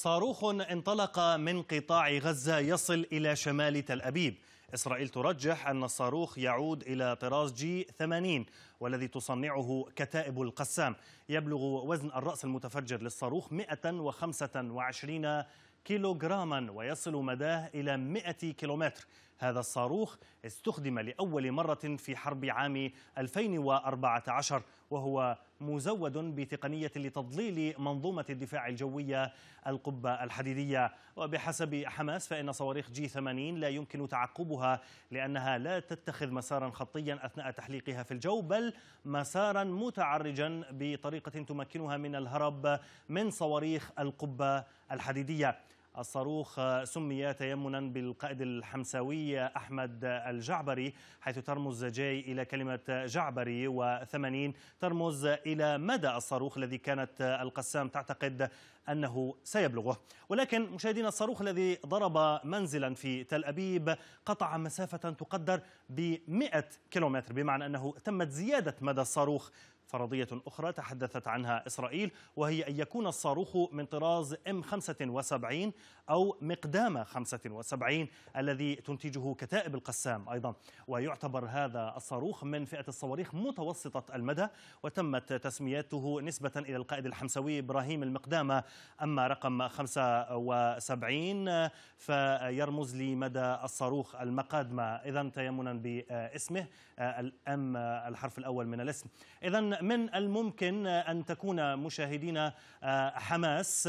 صاروخ انطلق من قطاع غزة يصل إلى شمال تل أبيب إسرائيل ترجح أن الصاروخ يعود إلى طراز جي 80 والذي تصنعه كتائب القسام يبلغ وزن الرأس المتفجر للصاروخ 125 كيلوغراما ويصل مداه إلى 100 كيلومتر هذا الصاروخ استخدم لأول مرة في حرب عام 2014 وهو مزود بتقنية لتضليل منظومة الدفاع الجوية القبة الحديدية وبحسب حماس فإن صواريخ جي 80 لا يمكن تعقبها لأنها لا تتخذ مسارا خطيا أثناء تحليقها في الجو بل مسارا متعرجا بطريقة تمكنها من الهرب من صواريخ القبة الحديدية الصاروخ سمي تيمنا بالقائد الحمساوي أحمد الجعبري حيث ترمز جاي إلى كلمة جعبري و80 ترمز إلى مدى الصاروخ الذي كانت القسام تعتقد أنه سيبلغه ولكن مشاهدينا الصاروخ الذي ضرب منزلا في تل أبيب قطع مسافة تقدر ب 100 كيلومتر بمعنى أنه تمت زيادة مدى الصاروخ فرضية أخرى تحدثت عنها إسرائيل وهي أن يكون الصاروخ من طراز M75 أو مقدام 75 الذي تنتجه كتائب القسام أيضا ويعتبر هذا الصاروخ من فئة الصواريخ متوسطة المدى وتمت تسميته نسبة إلى القائد الحمسوي إبراهيم المقدامة أما رقم 75 فيرمز لمدى الصاروخ المقادمة إذا تيمنا باسمه الأم الحرف الأول من الاسم إذا من الممكن أن تكون مشاهدين آه، حماس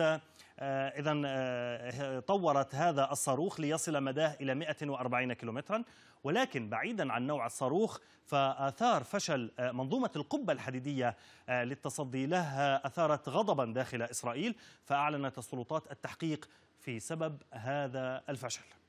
آه، إذا آه، طورت هذا الصاروخ ليصل مداه إلى 140 كيلومترا ولكن بعيدا عن نوع الصاروخ فآثار فشل منظومة القبة الحديدية للتصدي له أثارت غضبا داخل إسرائيل فأعلنت السلطات التحقيق في سبب هذا الفشل